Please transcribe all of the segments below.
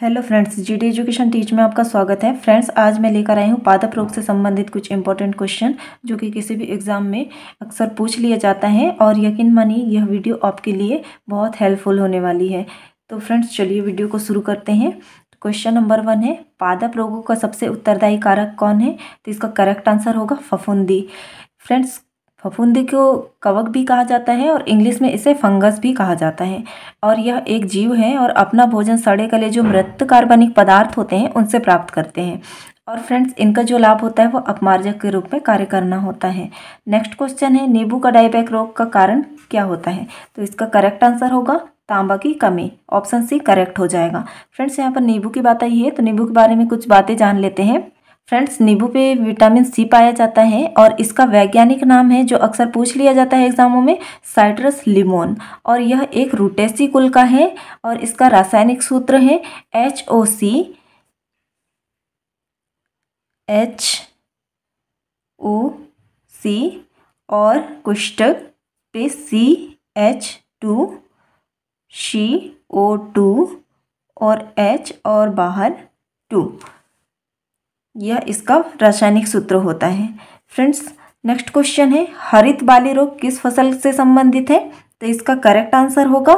hello friends GD education tech में आपका स्वागत है फ्रेंड्स आज मैं लेकर आई हूँ पादप रोग से संबंधित कुछ इंपॉर्टेंट क्वेश्चन जो कि किसी भी एग्ज़ाम में अक्सर पूछ लिया जाता है और यकीन मानिए यह वीडियो आपके लिए बहुत हेल्पफुल होने वाली है तो फ्रेंड्स चलिए वीडियो को शुरू करते हैं क्वेश्चन नंबर वन है पादप रोगों का सबसे उत्तरदायी कारक कौन है तो इसका करेक्ट आंसर होगा फफूंदी फ्रेंड्स फफूंदी को कवक भी कहा जाता है और इंग्लिश में इसे फंगस भी कहा जाता है और यह एक जीव है और अपना भोजन सड़े गले जो मृत कार्बनिक पदार्थ होते हैं उनसे प्राप्त करते हैं और फ्रेंड्स इनका जो लाभ होता है वो अपमार्जक के रूप में कार्य करना होता है नेक्स्ट क्वेश्चन है नींबू का डायबैक रोग का कारण क्या होता है तो इसका करेक्ट आंसर होगा तांबा की कमी ऑप्शन सी करेक्ट हो जाएगा फ्रेंड्स यहाँ पर नींबू की बात आई है तो नींबू के बारे में कुछ बातें जान लेते हैं फ्रेंड्स नींबू पे विटामिन सी पाया जाता है और इसका वैज्ञानिक नाम है जो अक्सर पूछ लिया जाता है एग्जामों में साइट्रस लिमोन और यह एक रूटेसी कुल का है और इसका रासायनिक सूत्र है H O C H O सी और कुष्टक पे C H two C O two और एच और बाहर टू यह इसका रासायनिक सूत्र होता है फ्रेंड्स नेक्स्ट क्वेश्चन है हरित बाली रोग किस फसल से संबंधित है तो इसका करेक्ट आंसर होगा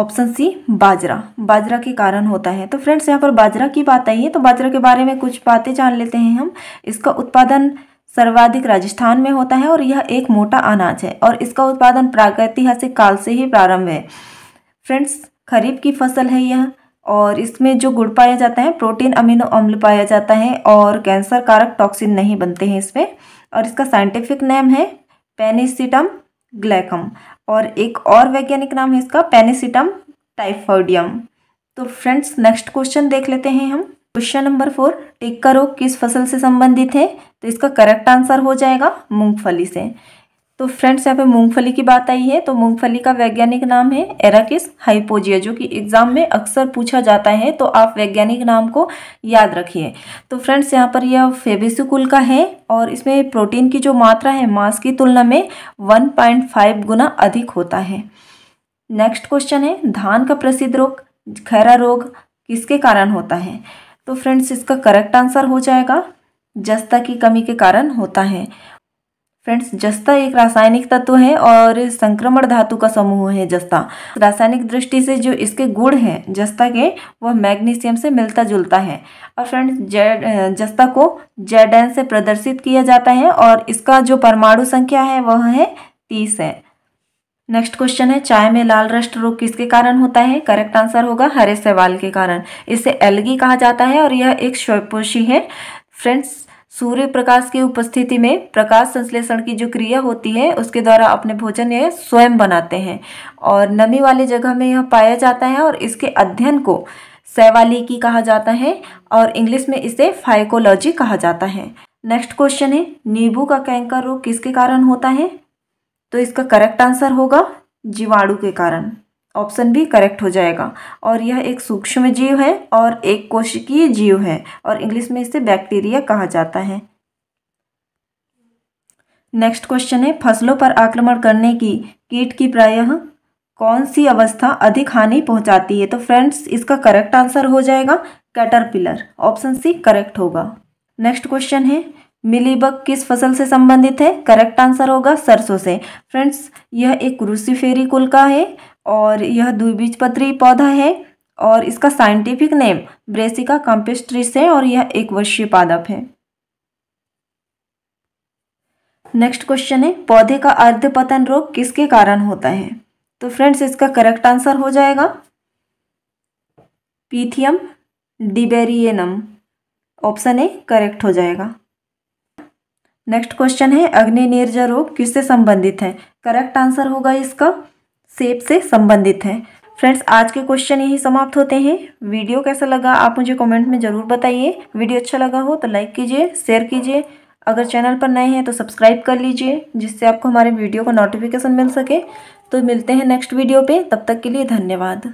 ऑप्शन सी बाजरा बाजरा के कारण होता है तो फ्रेंड्स यहाँ पर बाजरा की बात आई है तो बाजरा के बारे में कुछ बातें जान लेते हैं हम इसका उत्पादन सर्वाधिक राजस्थान में होता है और यह एक मोटा अनाज है और इसका उत्पादन प्रागैतिहासिक काल से ही प्रारंभ है फ्रेंड्स खरीफ की फसल है यह और इसमें जो गुड़ पाया जाता है प्रोटीन अमीनो अम्ल पाया जाता है और कैंसर कारक टॉक्सिन नहीं बनते हैं इसमें और इसका साइंटिफिक नेम है पेनिसिटम ग्लैकम और एक और वैज्ञानिक नाम है इसका पेनिसिटम टाइफोडियम तो फ्रेंड्स नेक्स्ट क्वेश्चन देख लेते हैं हम क्वेश्चन नंबर फोर टिक्का रोग किस फसल से संबंधित है तो इसका करेक्ट आंसर हो जाएगा मूंगफली से तो फ्रेंड्स यहाँ पे मूंगफली की बात आई है तो मूंगफली का वैज्ञानिक नाम है एराकिस हाइपोजिया जो कि एग्जाम में अक्सर पूछा जाता है तो आप वैज्ञानिक नाम को याद रखिए तो फ्रेंड्स यहाँ पर यह फेबिसु का है और इसमें प्रोटीन की जो मात्रा है मांस की तुलना में वन पॉइंट फाइव गुना अधिक होता है नेक्स्ट क्वेश्चन है धान का प्रसिद्ध रोग खैरा रोग किसके कारण होता है तो फ्रेंड्स इसका करेक्ट आंसर हो जाएगा जस्ता की कमी के कारण होता है फ्रेंड्स जस्ता एक रासायनिक तत्व है और संक्रमण धातु का समूह है जस्ता रासायनिक दृष्टि से जो इसके गुण हैं जस्ता के वह मैग्नीशियम से मिलता जुलता है और फ्रेंड्स जेड जस्ता को जेड एन से प्रदर्शित किया जाता है और इसका जो परमाणु संख्या है वह है तीस है नेक्स्ट क्वेश्चन है चाय में लाल रस्ट रोग किसके कारण होता है करेक्ट आंसर होगा हरे सवाल के कारण इसे एलगी कहा जाता है और यह एक स्वपोषी है फ्रेंड्स सूर्य प्रकाश की उपस्थिति में प्रकाश संश्लेषण की जो क्रिया होती है उसके द्वारा अपने भोजन यह स्वयं बनाते हैं और नमी वाली जगह में यह पाया जाता है और इसके अध्ययन को सैवाली की कहा जाता है और इंग्लिश में इसे फाइकोलॉजी कहा जाता है नेक्स्ट क्वेश्चन है नींबू का कैंकर रोग किसके कारण होता है तो इसका करेक्ट आंसर होगा जीवाणु के कारण ऑप्शन भी करेक्ट हो जाएगा और यह एक सूक्ष्म जीव है और एक कोशिकीय जीव है और इंग्लिश में इसे बैक्टीरिया कहा जाता है नेक्स्ट क्वेश्चन है फसलों पर आक्रमण करने की कीट की प्रायः कौन सी अवस्था अधिक हानि पहुंचाती है तो फ्रेंड्स इसका करेक्ट आंसर हो जाएगा कैटरपिलर ऑप्शन सी करेक्ट होगा नेक्स्ट क्वेश्चन है मिलीबग किस फसल से संबंधित है करेक्ट आंसर होगा सरसों से फ्रेंड्स यह एक फेरी कुल का है और यह द्विबीजपत्री पौधा है और इसका साइंटिफिक नेम ब्रेसिका कंपेस्ट्रिस है और यह एक वर्षीय पादप है नेक्स्ट क्वेश्चन है पौधे का अर्धपतन रोग किसके कारण होता है तो फ्रेंड्स इसका करेक्ट आंसर हो जाएगा pythium debaryanum option A correct हो जाएगा नेक्स्ट क्वेश्चन है अग्नि निर्जय रोग किससे संबंधित है करेक्ट आंसर होगा इसका सेप से संबंधित हैं फ्रेंड्स आज के क्वेश्चन यही समाप्त होते हैं वीडियो कैसा लगा आप मुझे कमेंट में ज़रूर बताइए वीडियो अच्छा लगा हो तो लाइक कीजिए शेयर कीजिए अगर चैनल पर नए हैं तो सब्सक्राइब कर लीजिए जिससे आपको हमारे वीडियो का नोटिफिकेशन मिल सके तो मिलते हैं नेक्स्ट वीडियो पे तब तक के लिए धन्यवाद